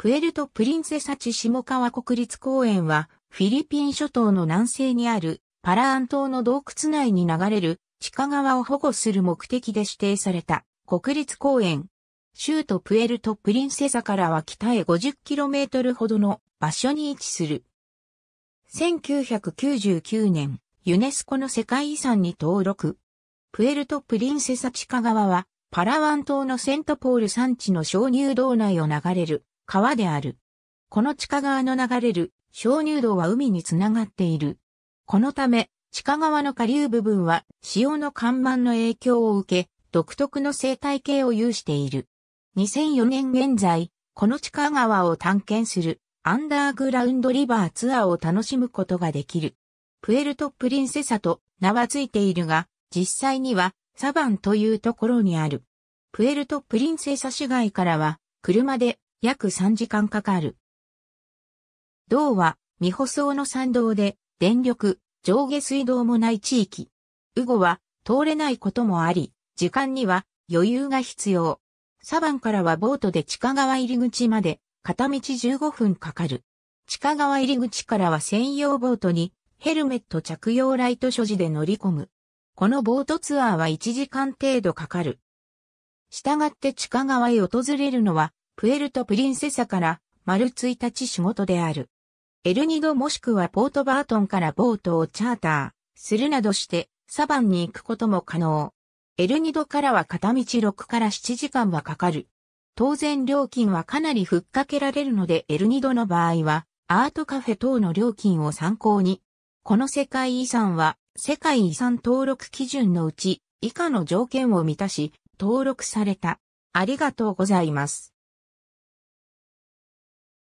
プエルト・プリンセサチ・下川国立公園は、フィリピン諸島の南西にあるパラアン島の洞窟内に流れる地下川を保護する目的で指定された国立公園。州都プエルト・プリンセサからは北へ 50km ほどの場所に位置する。1999年、ユネスコの世界遺産に登録。プエルト・プリンセサ地下川は、パラワン島のセントポール山地の鍾乳道内を流れる川である。この地下川の流れる鍾乳洞は海につながっている。このため、地下川の下流部分は潮の干満の影響を受け、独特の生態系を有している。2004年現在、この地下川を探検するアンダーグラウンドリバーツアーを楽しむことができる。プエルトプリンセサと名はついているが、実際にはサバンというところにある。プエルトプリンセサ市街からは車で約3時間かかる。道は、未舗装の山道で、電力、上下水道もない地域。ウ後は、通れないこともあり、時間には余裕が必要。サバンからはボートで地下川入り口まで、片道15分かかる。地下川入り口からは専用ボートに、ヘルメット着用ライト所持で乗り込む。このボートツアーは1時間程度かかる。したがって地下川へ訪れるのはプエルトプリンセサから丸1日仕事である。エルニドもしくはポートバートンからボートをチャーターするなどしてサバンに行くことも可能。エルニドからは片道6から7時間はかかる。当然料金はかなりふっかけられるのでエルニドの場合はアートカフェ等の料金を参考に。この世界遺産は世界遺産登録基準のうち以下の条件を満たし登録された。ありがとうございます。